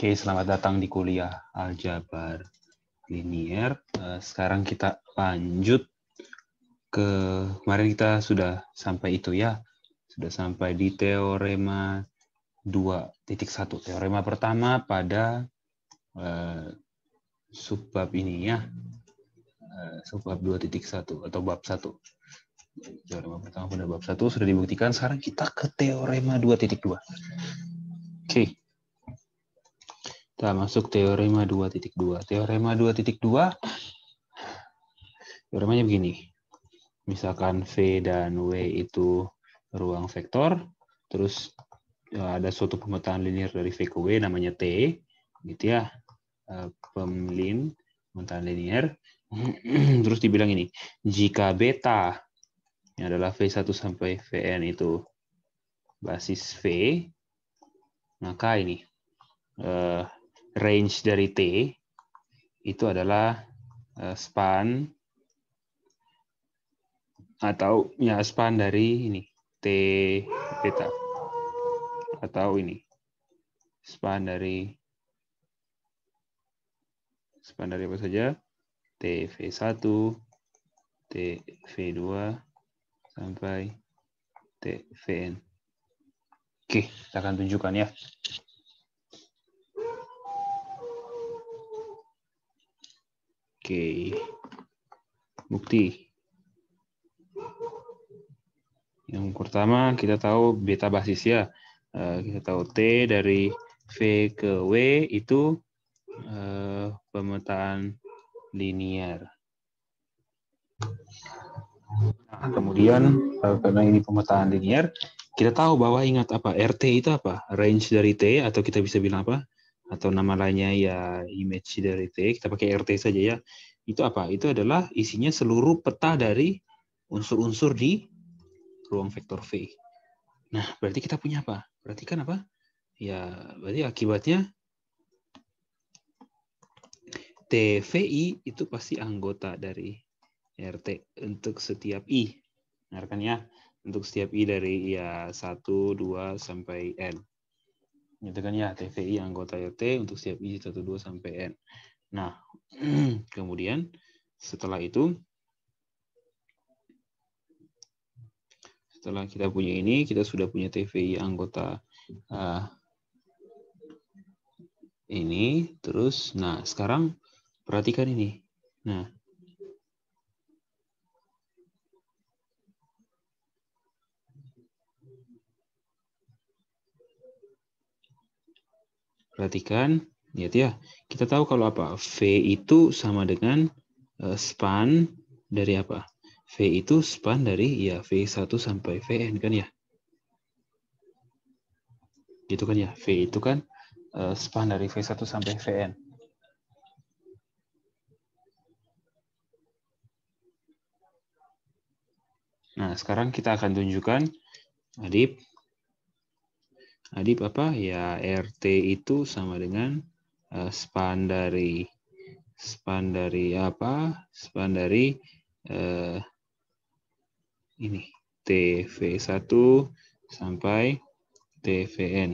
Oke, selamat datang di kuliah aljabar linier. Eh, sekarang kita lanjut ke kemarin kita sudah sampai itu ya. Sudah sampai di teorema 2.1. Teorema pertama pada uh, subbab ini ya. Uh, subbab 2.1 atau bab 1. Teorema pertama pada bab 1 sudah dibuktikan. Sekarang kita ke teorema 2.2. Oke. Okay kita masuk teorema 2.2. Teorema 2.2 teoremanya begini. Misalkan V dan W itu ruang vektor, terus eh, ada suatu pemetaan linier dari V ke W namanya T, gitu ya. Eh, Pemlin, pemetaan linier. terus dibilang ini, jika beta yang adalah V1 sampai Vn itu basis V, maka ini eh, range dari T itu adalah eh, span atau ya span dari ini T beta atau ini span dari span dari apa saja T V1 T V2 sampai T Vn. Oke, kita akan tunjukkan ya. Oke. Bukti. Yang pertama kita tahu beta basis ya. Eh, kita tahu T dari V ke W itu eh, pemetaan linear. Nah, kemudian eh, karena ini pemetaan linear, kita tahu bahwa ingat apa RT itu apa range dari T atau kita bisa bilang apa atau nama lainnya ya image dari T, kita pakai RT saja ya. Itu apa? Itu adalah isinya seluruh peta dari unsur-unsur di ruang vektor V. Nah, berarti kita punya apa? Berarti kan apa? Ya, berarti akibatnya TVI itu pasti anggota dari RT untuk setiap I. Benar kan ya? Untuk setiap I dari ya 1, 2, sampai N menyatakan gitu ya TVI anggota RT untuk setiap satu 12 sampai N. Nah, kemudian setelah itu setelah kita punya ini, kita sudah punya TVI anggota uh, ini terus nah sekarang perhatikan ini. Nah, Perhatikan, lihat ya. Kita tahu kalau apa? V itu sama dengan eh, span dari apa? V itu span dari ya V1 sampai Vn kan ya. Gitu kan ya. V itu kan eh, span dari V1 sampai Vn. Nah, sekarang kita akan tunjukkan Adib Adib apa? Ya RT itu sama dengan uh, span dari span dari apa? Span dari uh, ini TV1 sampai TVN.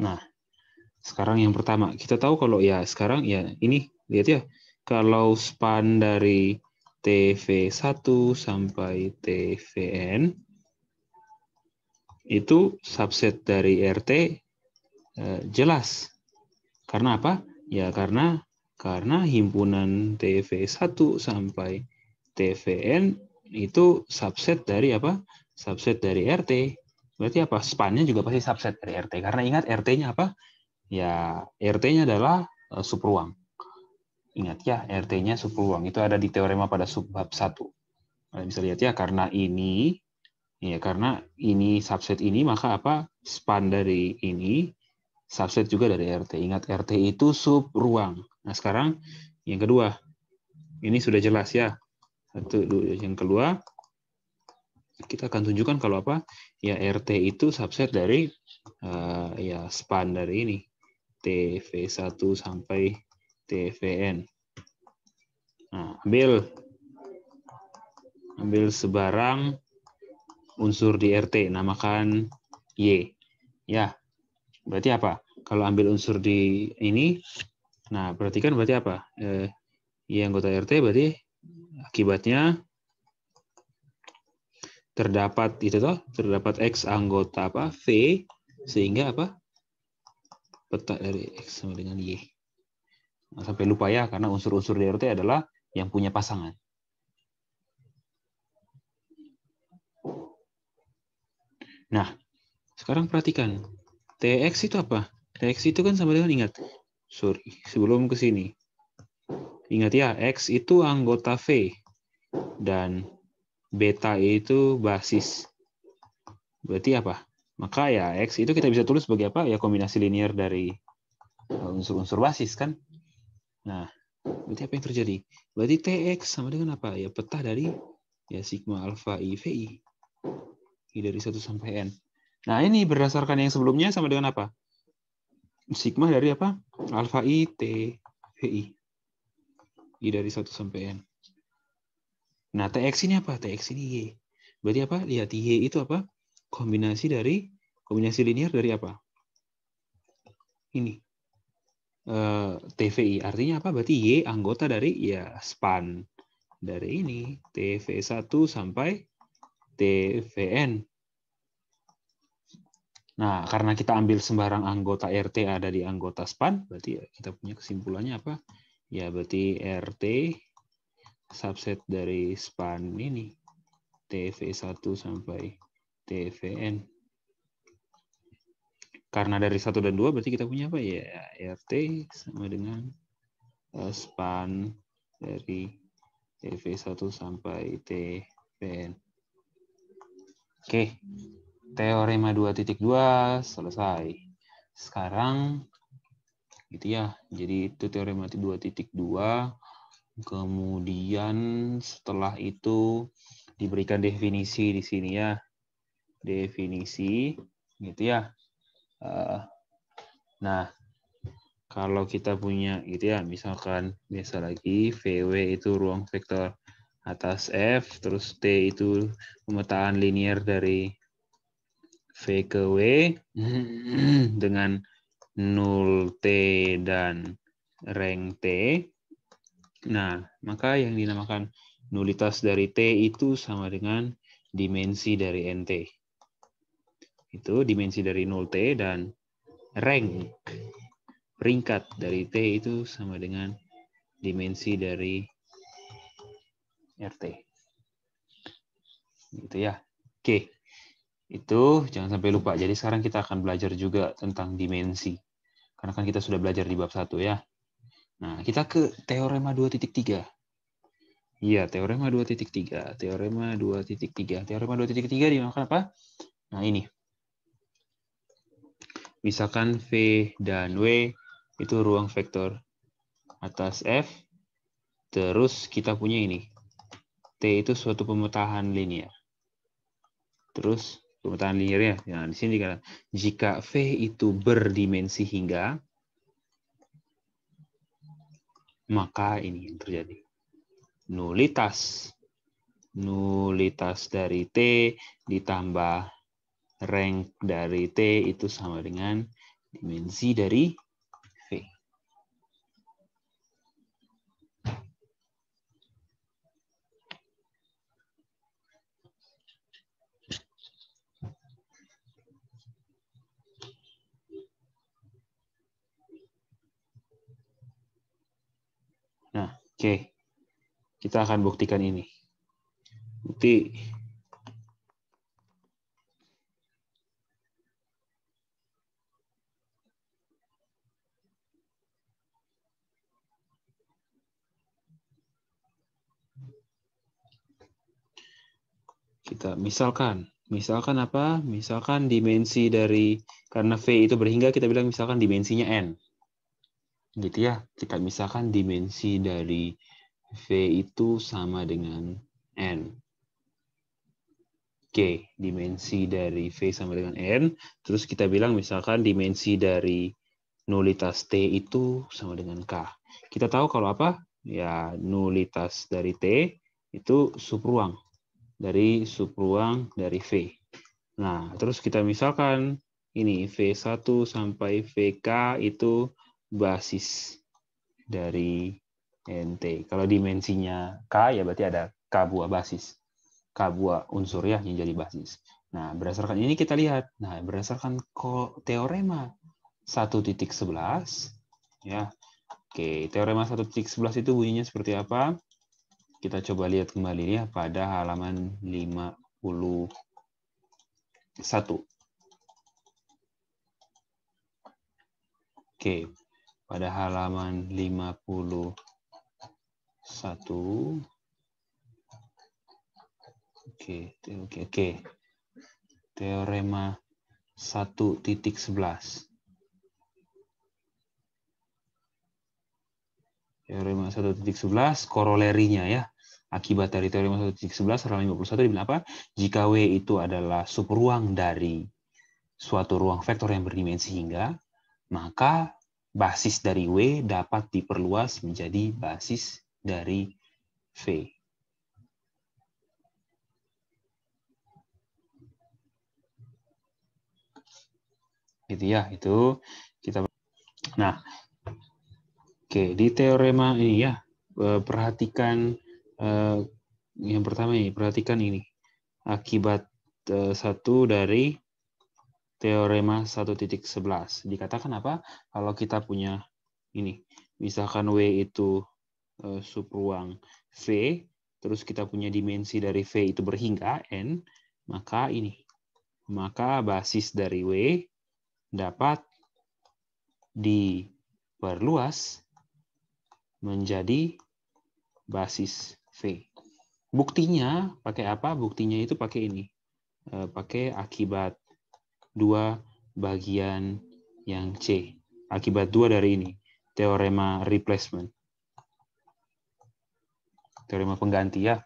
Nah, sekarang yang pertama, kita tahu kalau ya sekarang ya ini lihat ya, kalau span dari TV1 sampai TVN itu subset dari RT eh, jelas. Karena apa? Ya karena karena himpunan TV1 sampai TVN itu subset dari apa? Subset dari RT berarti apa? Spannya juga pasti subset dari RT. Karena ingat RT-nya apa? Ya, RT-nya adalah uh, eh, subruang. Ingat ya, RT-nya subruang. Itu ada di teorema pada subbab satu Kalian bisa lihat ya, karena ini ya karena ini subset ini maka apa span dari ini subset juga dari RT. Ingat RT itu subruang. Nah, sekarang yang kedua. Ini sudah jelas ya. Satu, yang kedua kita akan tunjukkan kalau apa ya RT itu subset dari uh, ya span dari ini TV1 sampai TVN. Nah, ambil ambil sebarang unsur di RT namakan Y. Ya. Berarti apa? Kalau ambil unsur di ini nah, perhatikan berarti apa? Eh, Y anggota RT berarti akibatnya terdapat itu toh terdapat x anggota apa v sehingga apa peta dari x sama dengan y nah, sampai lupa ya karena unsur-unsur dari RT adalah yang punya pasangan nah sekarang perhatikan tx itu apa tx itu kan sama dengan ingat sorry sebelum ke sini ingat ya x itu anggota v dan beta e itu basis. Berarti apa? Maka ya X itu kita bisa tulis sebagai apa? Ya kombinasi linear dari eh, unsur-unsur basis kan? Nah, berarti apa yang terjadi? Berarti TX sama dengan apa? Ya peta dari ya sigma alfa v I dari 1 sampai N. Nah, ini berdasarkan yang sebelumnya sama dengan apa? Sigma dari apa? alpha I T VI. I dari 1 sampai N. Nah, TX ini apa? TX ini Y. Berarti apa? Lihat Y itu apa? Kombinasi dari kombinasi linear dari apa? Ini. E, eh, TVI. Artinya apa? Berarti Y anggota dari ya span dari ini TV1 sampai TVN. Nah, karena kita ambil sembarang anggota RT ada di anggota span, berarti ya kita punya kesimpulannya apa? Ya, berarti RT subset dari span ini TV1 sampai TVN. Karena dari 1 dan 2 berarti kita punya apa ya? RT sama dengan eh, span dari TV1 sampai TVN. Oke, teorema 2.2 selesai. Sekarang gitu ya. Jadi itu teorema 2.2 Kemudian setelah itu diberikan definisi di sini ya. Definisi gitu ya. Eh, nah, kalau kita punya gitu ya, misalkan biasa lagi VW itu ruang vektor atas F, terus T itu pemetaan linear dari V ke W dengan 0 T dan rank T. Nah, maka yang dinamakan nulitas dari T itu sama dengan dimensi dari NT. Itu dimensi dari 0T dan rank, peringkat dari T itu sama dengan dimensi dari RT. Gitu ya. Oke. Itu jangan sampai lupa. Jadi sekarang kita akan belajar juga tentang dimensi. Karena kan kita sudah belajar di bab 1 ya. Nah, kita ke teorema 2.3. Iya, teorema 2.3. Teorema 2.3. Teorema 2.3 dimakan apa? Nah, ini. Misalkan V dan W itu ruang vektor atas F. Terus kita punya ini. T itu suatu pemetaan linear. Terus linear ya Nah, di sini dikatakan jika V itu berdimensi hingga maka ini yang terjadi. Nulitas. Nulitas dari T ditambah rank dari T itu sama dengan dimensi dari Oke, kita akan buktikan ini. Bukti kita misalkan misalkan apa misalkan dimensi dari karena v itu berhingga kita bilang misalkan dimensinya n gitu ya kita misalkan dimensi dari v itu sama dengan n oke dimensi dari v sama dengan n terus kita bilang misalkan dimensi dari nulitas t itu sama dengan k kita tahu kalau apa ya nulitas dari t itu subruang dari subruang dari v nah terus kita misalkan ini v1 sampai vk itu basis dari NT. Kalau dimensinya K, ya berarti ada K buah basis. K buah unsur ya yang jadi basis. Nah, berdasarkan ini kita lihat. Nah, berdasarkan teorema 1.11, ya. Oke, teorema 1.11 itu bunyinya seperti apa? Kita coba lihat kembali ya pada halaman 51. Oke, pada halaman 51 Oke, oke, oke. Teorema 1.11. Teorema 1.11 korolerinya ya. Akibat dari teorema 1.11 halaman 51 dibilang apa? Jika W itu adalah subruang dari suatu ruang vektor yang berdimensi hingga, maka basis dari W dapat diperluas menjadi basis dari V. Gitu ya, itu kita Nah, Oke, di teorema ini ya, e, perhatikan e, yang pertama ini, perhatikan ini. Akibat e, satu dari teorema 1.11. Dikatakan apa? Kalau kita punya ini, misalkan W itu e, subruang V, terus kita punya dimensi dari V itu berhingga N, maka ini, maka basis dari W dapat diperluas menjadi basis V. Buktinya pakai apa? Buktinya itu pakai ini, e, pakai akibat dua bagian yang C. Akibat dua dari ini, teorema replacement. Teorema pengganti ya.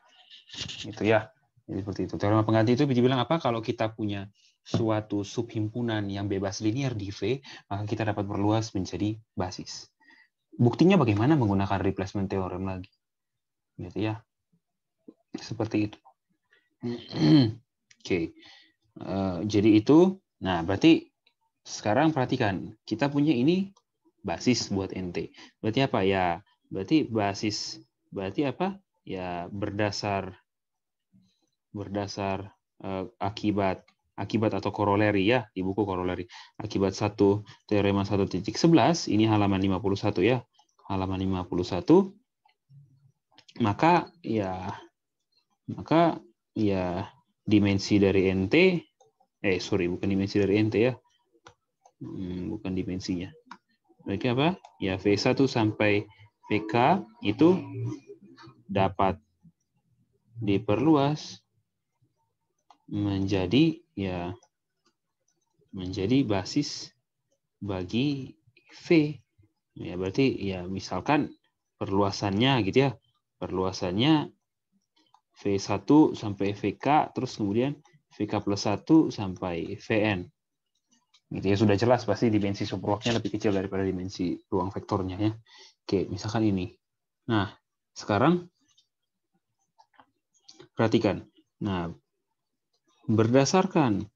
Itu ya. Jadi seperti itu. Teorema pengganti itu dibilang apa? Kalau kita punya suatu subhimpunan yang bebas linear di V, maka kita dapat perluas menjadi basis. Buktinya bagaimana menggunakan replacement teorema lagi. Gitu ya. Seperti itu. Oke. Okay. Uh, eh, jadi itu Nah, berarti sekarang perhatikan, kita punya ini basis buat NT. Berarti apa? Ya, berarti basis berarti apa? Ya, berdasar berdasar uh, akibat akibat atau koroleri ya di buku koroleri akibat satu teorema satu titik sebelas ini halaman 51 ya halaman 51 maka ya maka ya dimensi dari NT eh sorry bukan dimensi dari ente ya hmm, bukan dimensinya berarti apa ya V1 sampai PK itu dapat diperluas menjadi ya menjadi basis bagi V ya berarti ya misalkan perluasannya gitu ya perluasannya V1 sampai VK terus kemudian VK plus 1 sampai VN. Gitu ya, sudah jelas pasti dimensi subruaknya lebih kecil daripada dimensi ruang vektornya. ya. Oke, misalkan ini. Nah, sekarang perhatikan. Nah, berdasarkan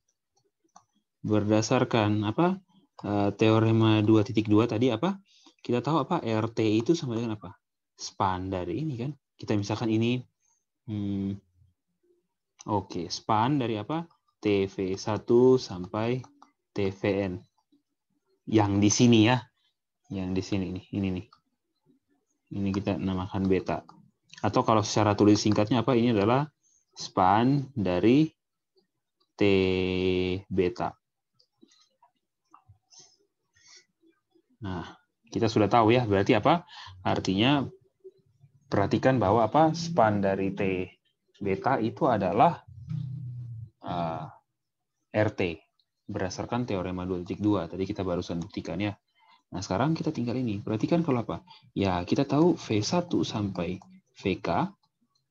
berdasarkan apa eh, teorema 2.2 tadi apa kita tahu apa RT itu sama dengan apa span dari ini kan kita misalkan ini hmm, Oke, span dari apa? TV1 sampai TVN. Yang di sini ya. Yang di sini nih, ini nih. Ini kita namakan beta. Atau kalau secara tulis singkatnya apa? Ini adalah span dari T beta. Nah, kita sudah tahu ya, berarti apa? Artinya perhatikan bahwa apa? span dari T beta itu adalah uh, ah, RT berdasarkan teorema dua titik dua tadi kita barusan buktikan ya. Nah, sekarang kita tinggal ini. Perhatikan kalau apa? Ya, kita tahu V1 sampai VK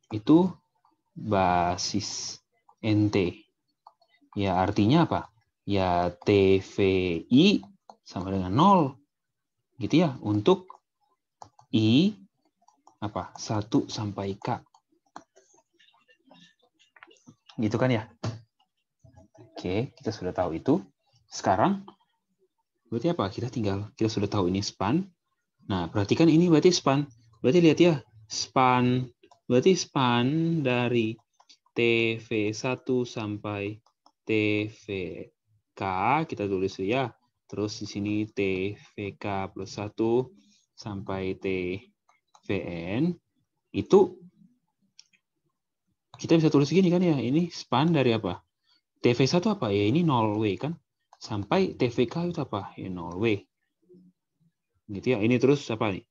itu basis NT. Ya, artinya apa? Ya, TVI sama dengan 0. Gitu ya, untuk I apa? 1 sampai K gitu kan ya. Oke, kita sudah tahu itu. Sekarang berarti apa? Kita tinggal kita sudah tahu ini span. Nah, perhatikan ini berarti span. Berarti lihat ya, span berarti span dari TV1 sampai TVK kita tulis ya. Terus di sini TVK plus 1 sampai TVN itu kita bisa tulis gini kan ya, ini span dari apa? tv satu apa? Ya ini 0W kan. Sampai TVK itu apa? Ya 0W. Gitu ya. Ini terus apa nih?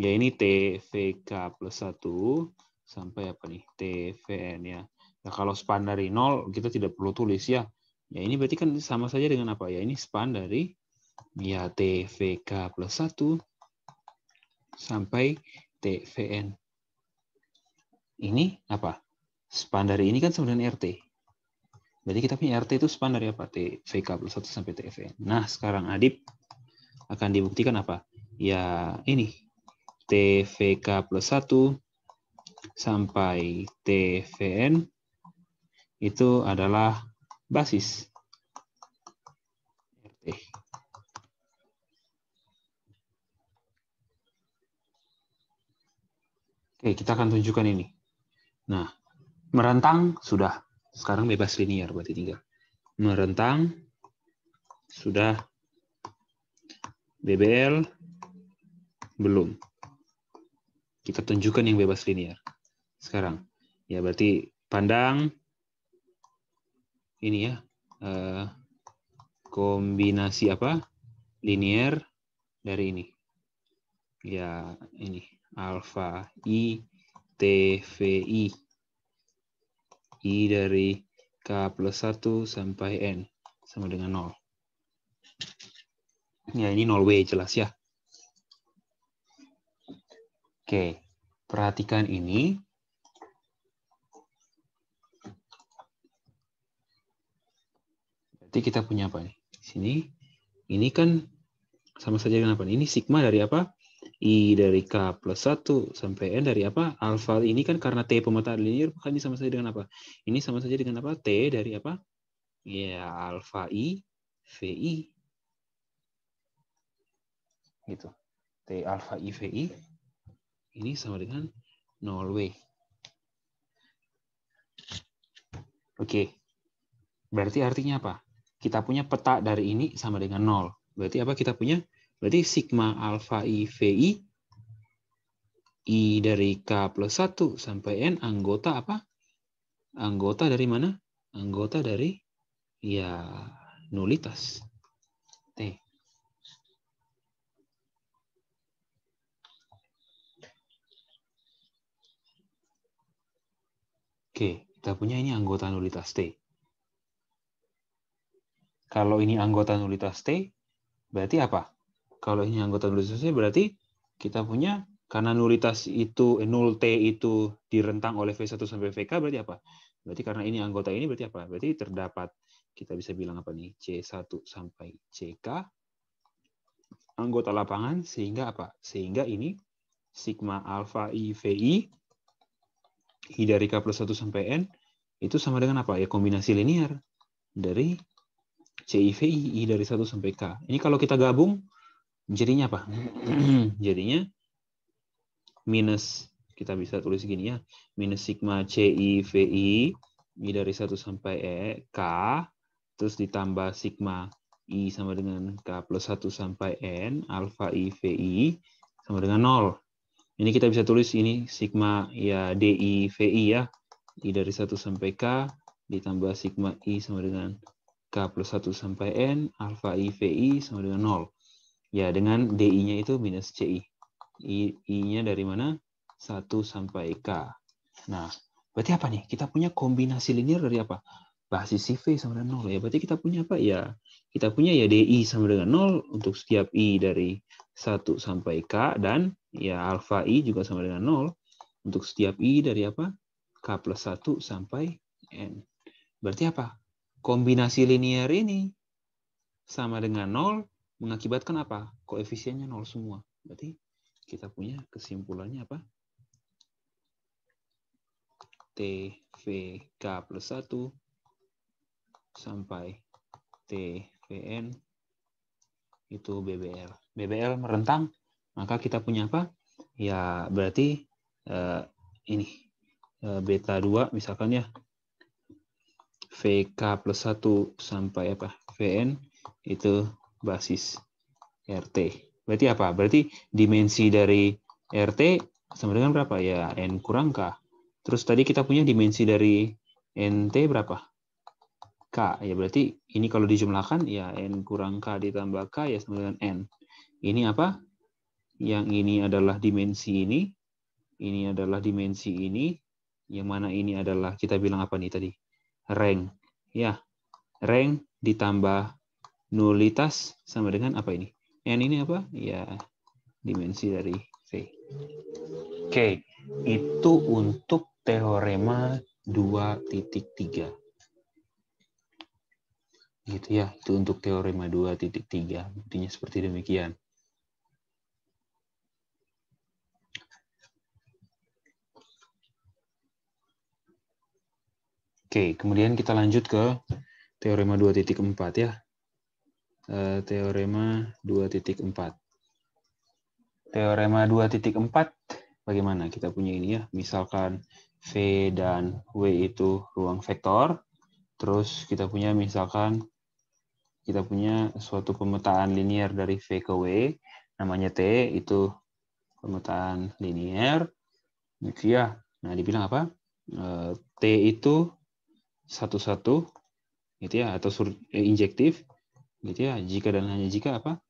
Ya ini TVK plus satu sampai apa nih? TVN ya. Nah, kalau span dari 0 kita tidak perlu tulis ya. Ya ini berarti kan sama saja dengan apa? Ya ini span dari ya TVK plus satu sampai TVN. Ini apa? span dari ini kan sebenarnya RT. Berarti kita punya RT itu span dari apa? TVK plus 1 sampai TVN. Nah, sekarang Adip akan dibuktikan apa? Ya, ini. TVK plus 1 sampai TVN itu adalah basis RT. Oke, kita akan tunjukkan ini. Nah, merentang sudah sekarang bebas linear berarti tinggal merentang sudah BBL belum kita tunjukkan yang bebas linear sekarang ya berarti pandang ini ya eh, kombinasi apa linear dari ini ya ini alfa i t v i I dari K plus 1 sampai N sama dengan 0. Ya, ini 0W jelas ya. Oke, perhatikan ini. Berarti kita punya apa nih? Sini, ini kan sama saja dengan apa? Ini sigma dari apa? I dari K plus 1 sampai N dari apa? Alfa ini kan karena T pemetaan linear, maka ini sama saja dengan apa? Ini sama saja dengan apa? T dari apa? Ya, alfa I, VI. Gitu. T alfa I, VI. Ini sama dengan 0W. Oke. Berarti artinya apa? Kita punya peta dari ini sama dengan 0. Berarti apa kita punya? Berarti sigma alfa I VI I dari K plus 1 sampai N anggota apa? Anggota dari mana? Anggota dari ya nulitas. T. Oke, kita punya ini anggota nulitas T. Kalau ini anggota nulitas T, berarti apa? Kalau ini anggota nullitasnya berarti kita punya karena nulitas itu eh, nul t itu direntang oleh v1 sampai vk berarti apa? Berarti karena ini anggota ini berarti apa? Berarti terdapat kita bisa bilang apa nih? C1 sampai CK anggota lapangan sehingga apa? Sehingga ini sigma alfa i vi i dari k plus 1 sampai n itu sama dengan apa? Ya kombinasi linear dari CIVI i dari 1 sampai k. Ini kalau kita gabung jadinya apa? Hmm. jadinya minus kita bisa tulis gini ya minus sigma c i v i dari 1 sampai e k terus ditambah sigma i sama dengan k plus 1 sampai n alfa i v i sama dengan 0 ini kita bisa tulis ini sigma ya di i ya i dari 1 sampai k ditambah sigma i sama dengan k plus 1 sampai n alfa i v i sama dengan 0 Ya, dengan DI-nya itu minus CI. I-nya dari mana? 1 sampai K. Nah, berarti apa nih? Kita punya kombinasi linear dari apa? Basis CV sama dengan 0. Ya, berarti kita punya apa? Ya, kita punya ya DI sama dengan 0 untuk setiap I dari 1 sampai K. Dan ya alfa I juga sama dengan 0 untuk setiap I dari apa? K plus 1 sampai N. Berarti apa? Kombinasi linear ini sama dengan 0 mengakibatkan apa? Koefisiennya nol semua. Berarti kita punya kesimpulannya apa? TVK plus 1 sampai TVN itu BBL. BBL merentang, maka kita punya apa? Ya berarti eh, ini eh, beta 2 misalkan ya VK plus 1 sampai apa? VN itu basis RT. Berarti apa? Berarti dimensi dari RT sama dengan berapa? Ya, N kurang K. Terus tadi kita punya dimensi dari NT berapa? K. Ya, berarti ini kalau dijumlahkan, ya N kurang K ditambah K, ya sama dengan N. Ini apa? Yang ini adalah dimensi ini. Ini adalah dimensi ini. Yang mana ini adalah, kita bilang apa nih tadi? Rank. Ya, rank ditambah nulitas sama dengan apa ini? N ini apa? Ya, dimensi dari V. Oke, itu untuk teorema 2.3. Gitu ya, itu untuk teorema 2.3. Buktinya seperti demikian. Oke, kemudian kita lanjut ke teorema 2.4 ya. Eh, empat. teorema 2.4. Teorema 2.4 bagaimana? Kita punya ini ya, misalkan V dan W itu ruang vektor. Terus kita punya misalkan kita punya suatu pemetaan linier dari V ke W, namanya T, itu pemetaan linier. Ya, nah dibilang apa? Eh, T itu satu-satu, gitu ya, atau eh, injektif gitu ya jika dan hanya jika apa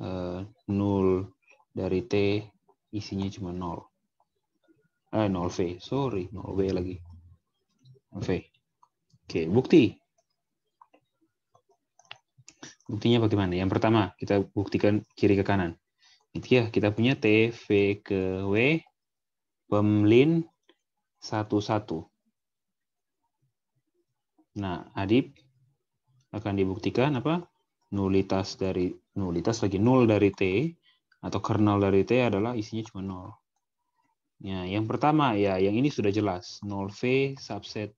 eh, nol dari t isinya cuma nol ah nol v sorry nol v lagi v oke bukti buktinya bagaimana yang pertama kita buktikan kiri ke kanan gitu ya kita punya t v ke w pemlin satu satu nah adib akan dibuktikan apa nulitas dari nulitas lagi nol dari t atau kernel dari t adalah isinya cuma nol. Ya, yang pertama ya yang ini sudah jelas 0v subset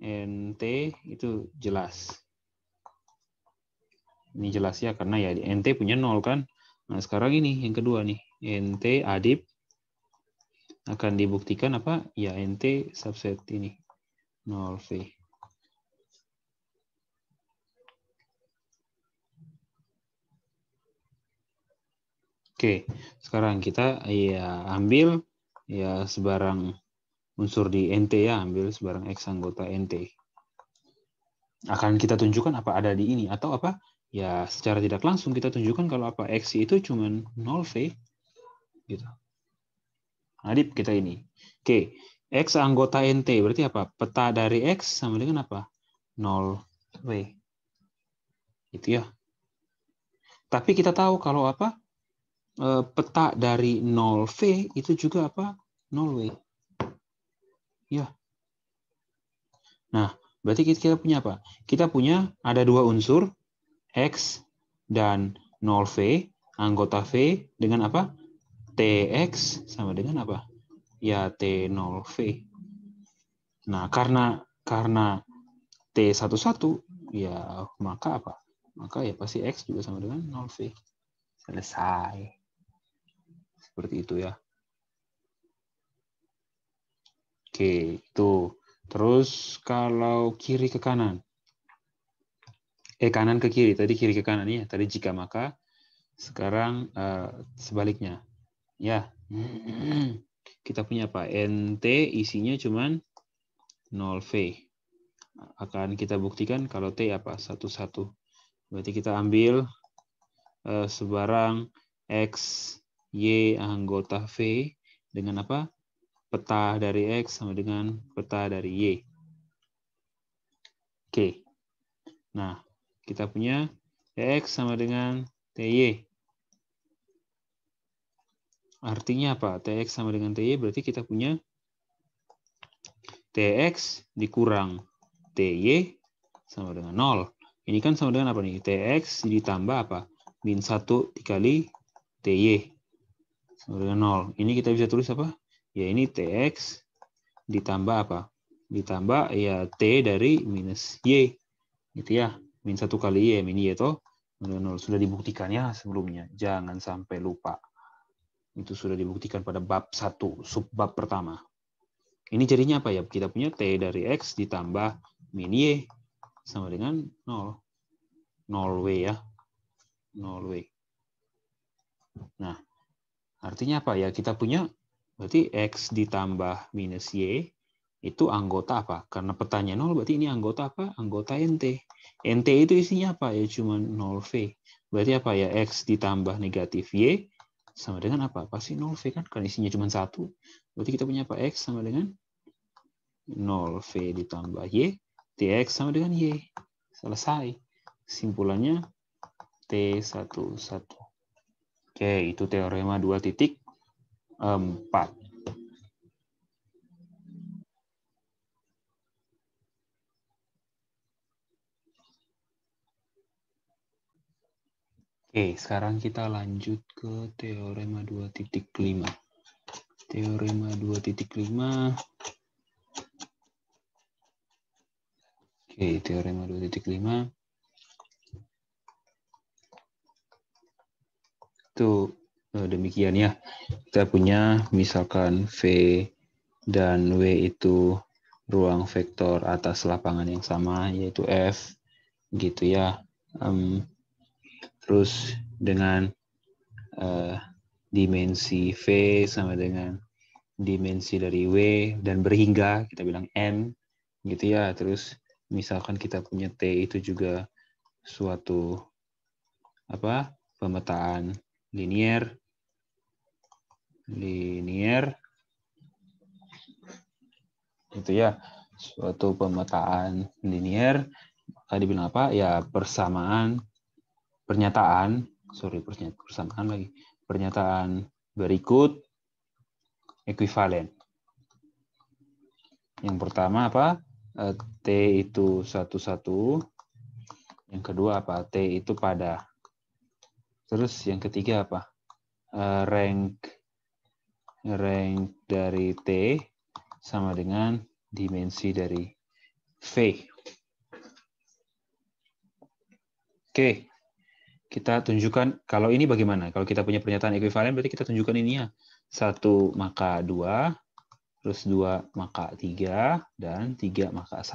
nt itu jelas. Ini jelas ya karena ya nt punya nol kan. Nah, sekarang ini yang kedua nih nt adib akan dibuktikan apa? Ya nt subset ini 0v. Oke, sekarang kita ya ambil ya sebarang unsur di NT ya, ambil sebarang X anggota NT. Akan kita tunjukkan apa ada di ini atau apa? Ya, secara tidak langsung kita tunjukkan kalau apa X itu cuma 0V gitu. Adip kita ini. Oke, X anggota NT berarti apa? Peta dari X sama dengan apa? 0V. Itu ya. Tapi kita tahu kalau apa? Eh, peta dari 0V itu juga apa? 0W. Ya. Nah, berarti kita punya apa? Kita punya ada dua unsur, X dan 0V, anggota V dengan apa? Tx sama dengan apa? Ya T0V. Nah, karena karena T11 ya maka apa? Maka ya pasti X juga sama dengan 0V. Selesai seperti itu ya. Oke, itu. Terus kalau kiri ke kanan. Eh, kanan ke kiri. Tadi kiri ke kanan ya. Tadi jika maka. Sekarang uh, sebaliknya. Ya. Kita punya apa? NT isinya cuman 0V. Akan kita buktikan kalau T apa? 11. Berarti kita ambil uh, sebarang X Y anggota V dengan apa? Peta dari X sama dengan peta dari Y. Oke. Nah, kita punya TX sama dengan TY. Artinya apa? TX sama dengan TY berarti kita punya TX dikurang TY sama dengan 0. Ini kan sama dengan apa nih? TX ditambah apa? Min 1 dikali TY dengan 0. Ini kita bisa tulis apa? Ya ini Tx ditambah apa? Ditambah ya T dari minus Y. Gitu ya. Min 1 kali Y, min Y itu dengan 0. Sudah dibuktikan ya sebelumnya. Jangan sampai lupa. Itu sudah dibuktikan pada bab 1, subbab pertama. Ini jadinya apa ya? Kita punya T dari X ditambah min Y sama dengan 0. 0W ya. 0W. Nah, Artinya apa ya? Kita punya berarti X ditambah minus Y itu anggota apa? Karena petanya 0 berarti ini anggota apa? Anggota NT. NT itu isinya apa? Ya cuma 0V. Berarti apa ya? X ditambah negatif Y sama dengan apa? Pasti 0V kan? Karena isinya cuma satu. Berarti kita punya apa? X sama dengan 0V ditambah Y. TX sama dengan Y. Selesai. Simpulannya T11. Oke, itu teorema 2.4. Oke, sekarang kita lanjut ke teorema 2.5. Teorema 2.5 Oke, teorema 2.5 itu eh, demikian ya. Kita punya misalkan V dan W itu ruang vektor atas lapangan yang sama yaitu F gitu ya. Um, terus dengan uh, dimensi V sama dengan dimensi dari W dan berhingga kita bilang N gitu ya. Terus misalkan kita punya T itu juga suatu apa pemetaan linear, linear, itu ya suatu pemetaan linear tadi bilang apa ya persamaan pernyataan sorry persamaan lagi pernyataan berikut ekuivalen yang pertama apa eh, t itu satu satu yang kedua apa t itu pada Terus yang ketiga apa? Uh, rank rank dari T sama dengan dimensi dari V. Oke, Okay. kita tunjukkan kalau ini bagaimana. Kalau kita punya pernyataan ekuivalen berarti kita tunjukkan ini ya. 1 maka 2, terus 2 maka 3, dan 3 maka 1.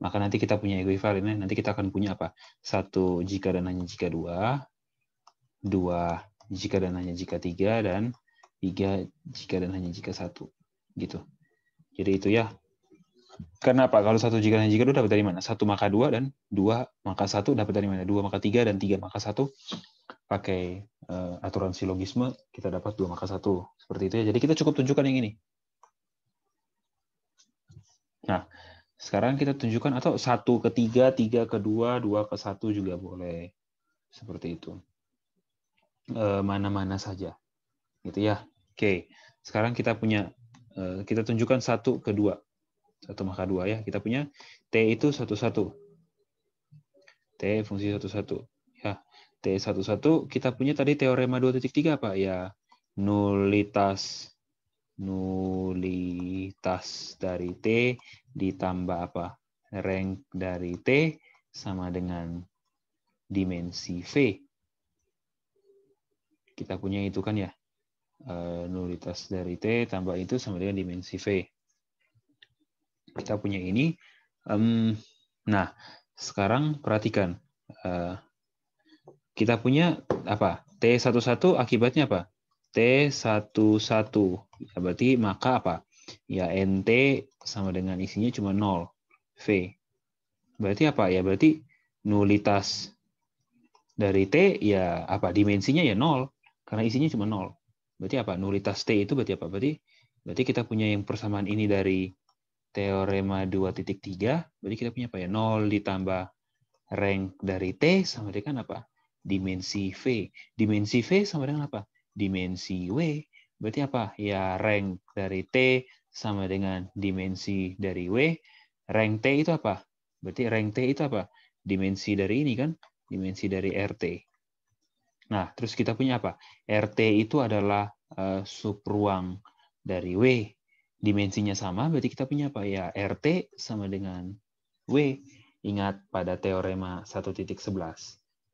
Maka nanti kita punya ekuivalen, nanti kita akan punya apa? 1 jika dan hanya jika 2, dua jika dan hanya jika tiga dan tiga jika dan hanya jika satu gitu. Jadi itu ya. Kenapa? Kalau satu jika dan jika itu dapat dari mana? Satu maka dua dan dua maka satu dapat dari mana? Dua maka tiga dan tiga maka satu pakai uh, aturan silogisme kita dapat dua maka satu seperti itu ya. Jadi kita cukup tunjukkan yang ini. Nah, sekarang kita tunjukkan atau satu ke tiga, tiga ke dua, dua ke satu juga boleh seperti itu. Eh, mana-mana saja. Gitu ya. Oke. Sekarang kita punya eh, kita tunjukkan satu ke dua. Satu maka dua ya. Kita punya T itu satu-satu. T fungsi satu-satu. Ya. T satu-satu kita punya tadi teorema 2.3 apa ya. Nulitas nulitas dari T ditambah apa? Rank dari T sama dengan dimensi V kita punya itu kan ya eh, nulitas dari T tambah itu sama dengan dimensi V. Kita punya ini. Nah, sekarang perhatikan. Eh, kita punya apa? T11 akibatnya apa? T11. Ya, berarti maka apa? Ya, NT sama dengan isinya cuma 0. V. Berarti apa? Ya, berarti nulitas dari T ya apa? Dimensinya ya 0 karena isinya cuma nol. Berarti apa? Nulitas T itu berarti apa? Berarti berarti kita punya yang persamaan ini dari teorema 2.3, berarti kita punya apa ya? Nol ditambah rank dari T sama dengan apa? Dimensi V. Dimensi V sama dengan apa? Dimensi W. Berarti apa? Ya rank dari T sama dengan dimensi dari W. Rank T itu apa? Berarti rank T itu apa? Dimensi dari ini kan? Dimensi dari RT. Nah, terus kita punya apa? RT itu adalah uh, subruang dari W. Dimensinya sama, berarti kita punya apa? Ya, RT sama dengan W. Ingat pada teorema 1.11.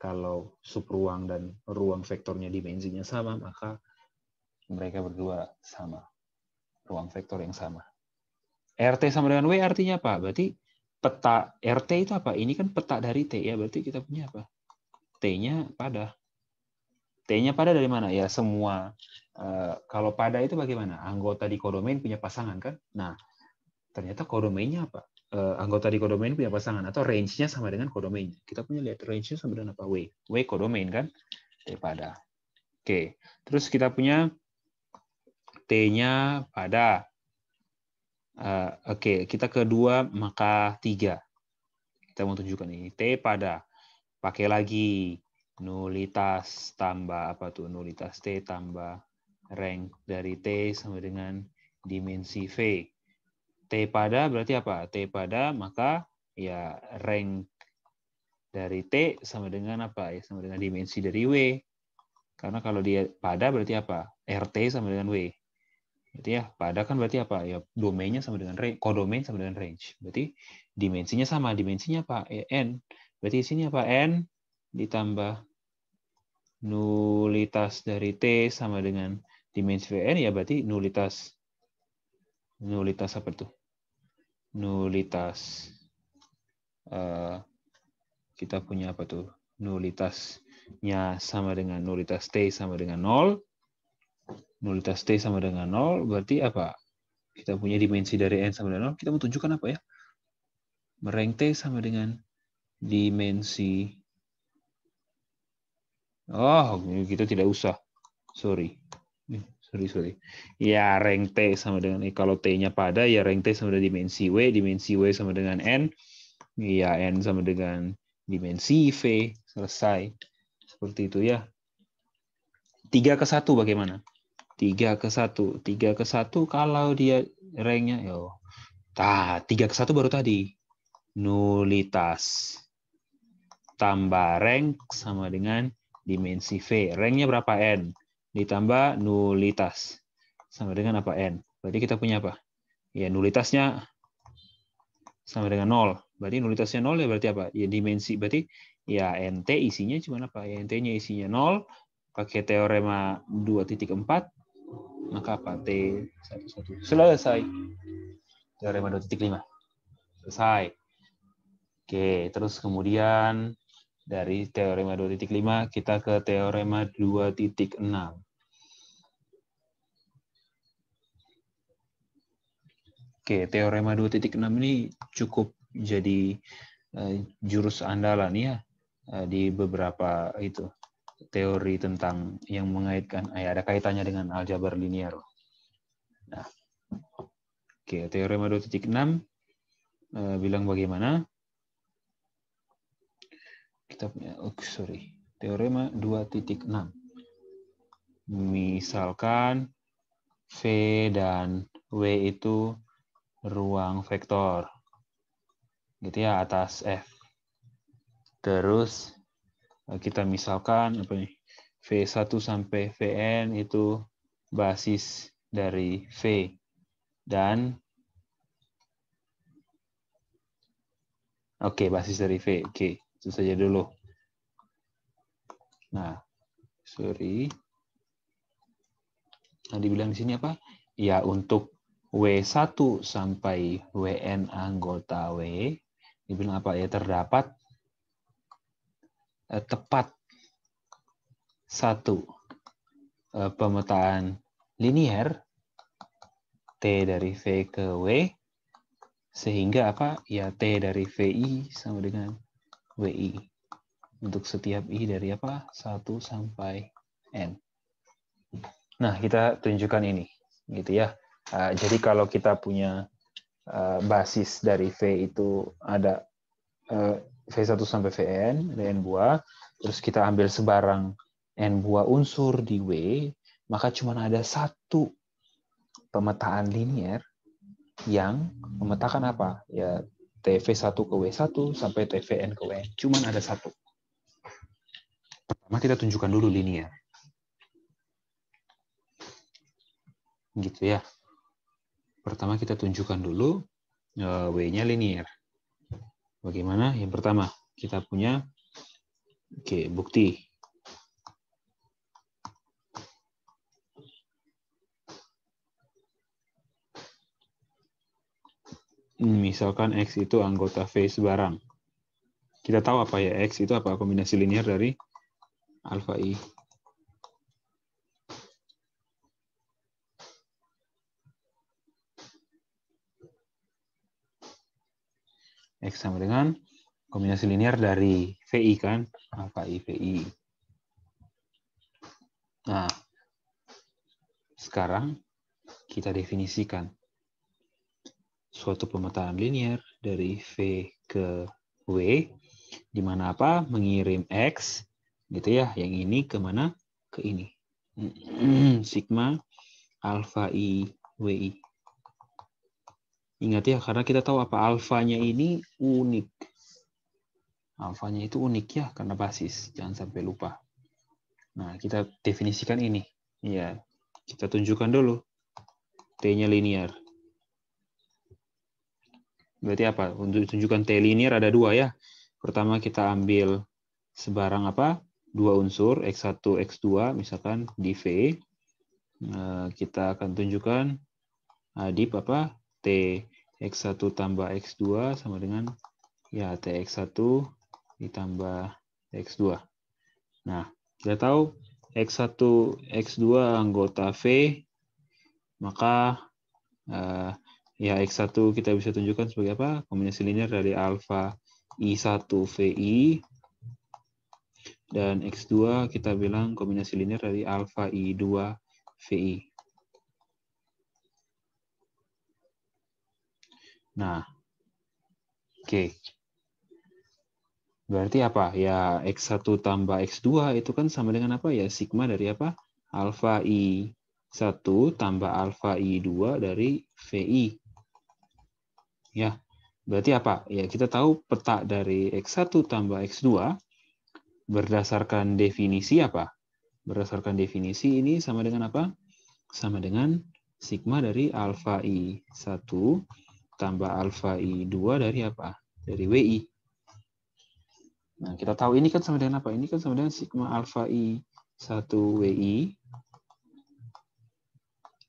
Kalau subruang dan ruang vektornya dimensinya sama, maka mereka berdua sama. Ruang vektor yang sama. RT sama dengan W artinya apa? Berarti peta RT itu apa? Ini kan peta dari T ya, berarti kita punya apa? T-nya pada T-nya pada dari mana? Ya semua. Uh, kalau pada itu bagaimana? Anggota di kodomain punya pasangan kan? Nah, ternyata kodomainnya apa? Uh, anggota di kodomain punya pasangan atau range-nya sama dengan kodomain. Kita punya lihat range-nya sama dengan apa? W. W kodomain kan? T pada. Oke. Terus kita punya T-nya pada. Uh, Oke, okay. kita kedua maka tiga. Kita mau tunjukkan ini. T pada. Pakai lagi nulitas tambah apa tuh nulitas T tambah rank dari T sama dengan dimensi V. T pada berarti apa? T pada maka ya rank dari T sama dengan apa? Ya sama dengan dimensi dari W. Karena kalau dia pada berarti apa? RT sama dengan W. Berarti ya, pada kan berarti apa? Ya domainnya sama dengan range, kodomain sama dengan range. Berarti dimensinya sama, dimensinya apa? Ya, n. Berarti di sini apa? n ditambah nulitas dari T sama dengan dimensi VN, ya berarti nulitas. Nulitas apa tuh? Nulitas. Uh, kita punya apa tuh? Nulitasnya sama dengan nulitas T sama dengan 0. Nulitas T sama dengan 0, berarti apa? Kita punya dimensi dari N sama dengan 0. Kita mau tunjukkan apa ya? Mereng T sama dengan dimensi Oh, kita gitu tidak usah. Sorry. Eh, sorry, sorry. Ya, rank T sama dengan, E. kalau T-nya pada, ya rank T sama dengan dimensi W, dimensi W sama dengan N, ya N sama dengan dimensi V, selesai. Seperti itu ya. 3 ke 1 bagaimana? 3 ke 1. 3 ke 1 kalau dia rank-nya. Nah, ya 3 ke 1 baru tadi. Nulitas. Tambah rank sama dengan dimensi V. Ranknya berapa N? Ditambah nulitas. Sama dengan apa N? Berarti kita punya apa? Ya, nulitasnya sama dengan 0. Berarti nulitasnya 0 ya berarti apa? Ya dimensi. Berarti ya NT isinya cuma apa? Ya NT-nya isinya 0. Pakai teorema 2.4 maka apa? T11. Selesai. Teorema 2.5. Selesai. Oke, terus kemudian dari teorema 2.5 kita ke teorema 2.6. Oke, teorema 2.6 ini cukup jadi eh, jurus andalan ya eh, di beberapa itu teori tentang yang mengaitkan ya ada kaitannya dengan aljabar linear. Nah, oke, teorema 2.6 uh, bilang bagaimana? kita oh, sorry Teorema 2.6. Misalkan V dan W itu ruang vektor. Gitu ya, atas F. Terus eh, kita misalkan apa nih? V1 sampai Vn itu basis dari V dan Oke, okay, basis dari V. Oke. Okay itu saja dulu. Nah, sorry. Nah, dibilang di sini apa? Ya, untuk W1 sampai WN anggota W, dibilang apa? Ya, terdapat eh, tepat satu eh, pemetaan linier T dari V ke W, sehingga apa? Ya, T dari VI sama dengan WI untuk setiap I dari apa? 1 sampai N. Nah, kita tunjukkan ini. gitu ya. Ah, jadi kalau kita punya ah, basis dari V itu ada eh, V1 sampai Vn, ada N buah, terus kita ambil sebarang N buah unsur di W, maka cuma ada satu pemetaan linier yang memetakan apa? Ya TV1 ke W1 sampai TVN ke WN. Cuman ada satu. Pertama kita tunjukkan dulu linear. Ya. Gitu ya. Pertama kita tunjukkan dulu eh, W-nya linear. Bagaimana? Yang pertama, kita punya oke, okay, bukti misalkan X itu anggota V barang. Kita tahu apa ya X itu apa kombinasi linear dari alfa I. X sama dengan kombinasi linear dari VI kan, alfa I VI. Nah, sekarang kita definisikan suatu pemetaan linear dari V ke W, di mana apa mengirim X, gitu ya, yang ini kemana? Ke ini. Sigma alfa I WI. Ingat ya, karena kita tahu apa alfanya ini unik. Alfanya itu unik ya, karena basis. Jangan sampai lupa. Nah, kita definisikan ini. Ya, kita tunjukkan dulu. T-nya linear berarti apa? Untuk tunjukkan T linear ada dua ya. Pertama kita ambil sebarang apa? Dua unsur, X1, X2, misalkan di V. Nah, kita akan tunjukkan ah, di apa? T X1 tambah X2 sama dengan ya T x 1 ditambah X2. Nah, kita tahu X1, X2 anggota V, maka eh, Ya, X1 kita bisa tunjukkan sebagai apa? Kombinasi linear dari alfa I1 VI. Dan X2 kita bilang kombinasi linear dari alfa I2 VI. Nah, oke. Okay. Berarti apa? Ya, X1 tambah X2 itu kan sama dengan apa? Ya, sigma dari apa? Alfa I1 tambah alfa I2 dari VI ya. Berarti apa? Ya, kita tahu peta dari X1 tambah X2 berdasarkan definisi apa? Berdasarkan definisi ini sama dengan apa? Sama dengan sigma dari alfa I1 tambah alfa I2 dari apa? Dari WI. Nah, kita tahu ini kan sama dengan apa? Ini kan sama dengan sigma alfa I1 WI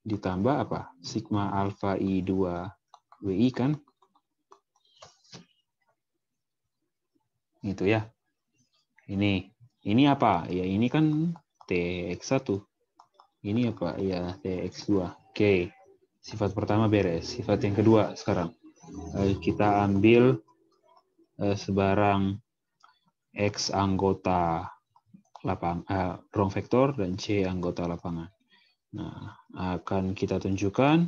ditambah apa? Sigma alfa I2 WI kan? gitu ya. Ini ini apa? Ya ini kan TX1. Ini apa? Ya TX2. Oke. Sifat pertama beres. Sifat yang kedua sekarang. Eh, kita ambil eh, sebarang X anggota lapang, uh, wrong vektor dan C anggota lapangan. Nah, akan kita tunjukkan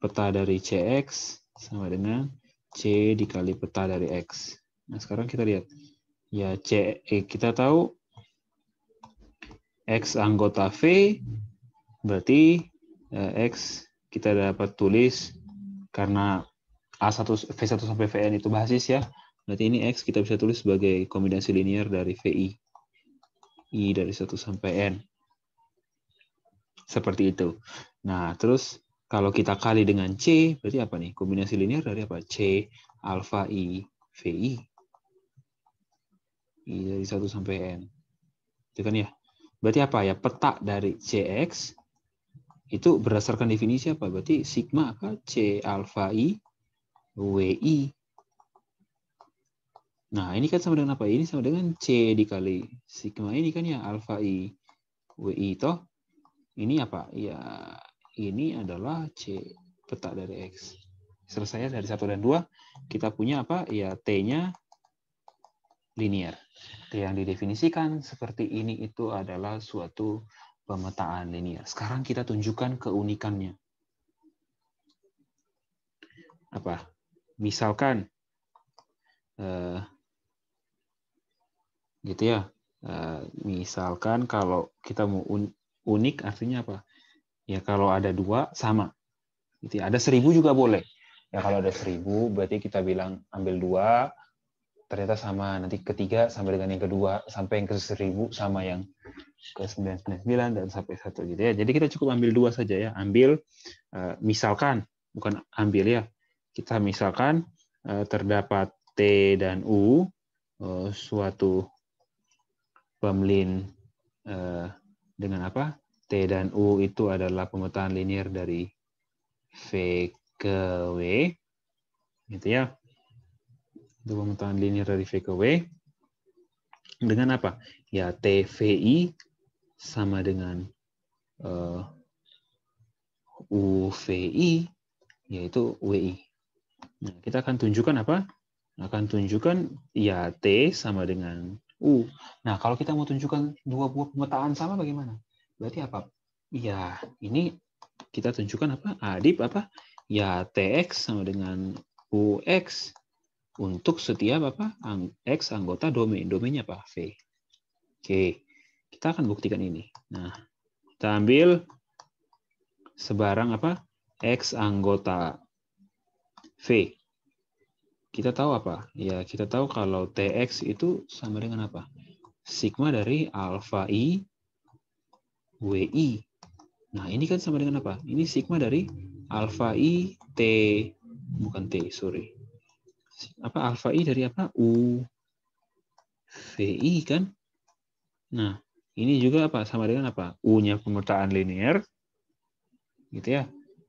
peta dari CX sama dengan C dikali peta dari X. Nah, sekarang kita lihat. Ya, C, eh, kita tahu X anggota V, berarti eh, X kita dapat tulis karena A1, V1 sampai Vn itu basis ya. Berarti ini X kita bisa tulis sebagai kombinasi linear dari VI. I dari 1 sampai N. Seperti itu. Nah, terus kalau kita kali dengan C, berarti apa nih? Kombinasi linear dari apa? C, alfa, I, VI. I dari 1 sampai N. Itu kan ya. Berarti apa ya? Peta dari CX itu berdasarkan definisi apa? Berarti sigma apa? C alfa I WI. Nah, ini kan sama dengan apa? Ini sama dengan C dikali sigma ini kan ya alfa I WI toh. Ini apa? Ya ini adalah C peta dari X. Selesai dari satu dan dua kita punya apa? Ya T-nya linear. Yang didefinisikan seperti ini itu adalah suatu pemetaan linear. Sekarang kita tunjukkan keunikannya. Apa? Misalkan eh, gitu ya. Eh, misalkan kalau kita mau unik artinya apa? Ya kalau ada dua sama. Gitu ya. Ada seribu juga boleh. Ya kalau ada seribu berarti kita bilang ambil dua, ternyata sama nanti ketiga sampai dengan yang kedua sampai yang ke seribu sama yang ke sembilan dan sampai satu gitu ya jadi kita cukup ambil dua saja ya ambil eh, misalkan bukan ambil ya kita misalkan eh, terdapat T dan U eh, suatu pemlin dengan apa T dan U itu adalah pemetaan linier dari V ke W gitu ya dua pemotongan linear dari v ke w dengan apa? Ya TVI sama dengan uh, eh, UVI yaitu WI. Nah, kita akan tunjukkan apa? Akan tunjukkan ya T sama dengan U. Nah, kalau kita mau tunjukkan dua buah pemetaan sama bagaimana? Berarti apa? Ya, ini kita tunjukkan apa? Adib apa? Ya TX sama dengan UX untuk setiap apa x anggota domain. Domainnya apa? V. Oke, kita akan buktikan ini. Nah, kita ambil sebarang apa x anggota V. Kita tahu apa? Ya, kita tahu kalau tx itu sama dengan apa? Sigma dari alpha i wi. Nah, ini kan sama dengan apa? Ini sigma dari alpha i t bukan t, sorry apa alfa i dari apa u VI kan? Nah, ini juga apa sama dengan apa? U-nya pemetaan linear. Gitu ya.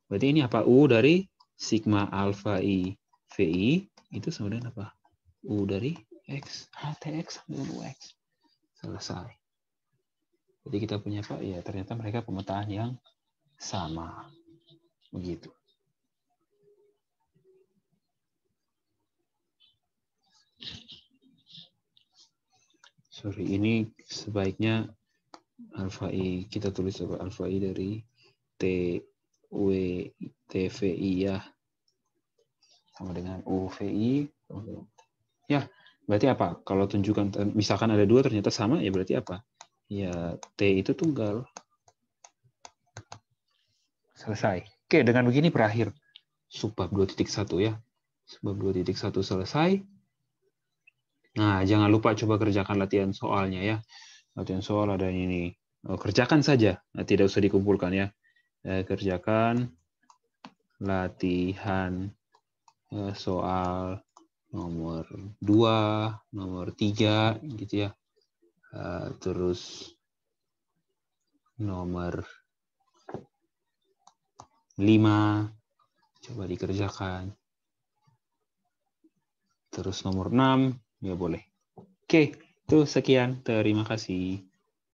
Berarti ini apa? U dari sigma alfa i VI itu sama dengan apa? U dari X. HTX ah, sama dengan UX. Selesai. Jadi kita punya apa? Ya, ternyata mereka pemetaan yang sama. Begitu. sorry ini sebaiknya alfa i kita tulis apa alfa i dari t w t v i ya sama dengan u v i ya berarti apa kalau tunjukkan misalkan ada dua ternyata sama ya berarti apa ya t itu tunggal selesai oke dengan begini berakhir subbab satu ya subbab satu selesai Nah, jangan lupa coba kerjakan latihan soalnya ya. Latihan soal ada ini. Oh, kerjakan saja, nah, tidak usah dikumpulkan ya. Eh, kerjakan latihan eh, soal nomor 2, nomor 3 gitu ya. Eh, terus nomor 5 coba dikerjakan. Terus nomor 6 Ya boleh. Oke, itu sekian. Terima kasih.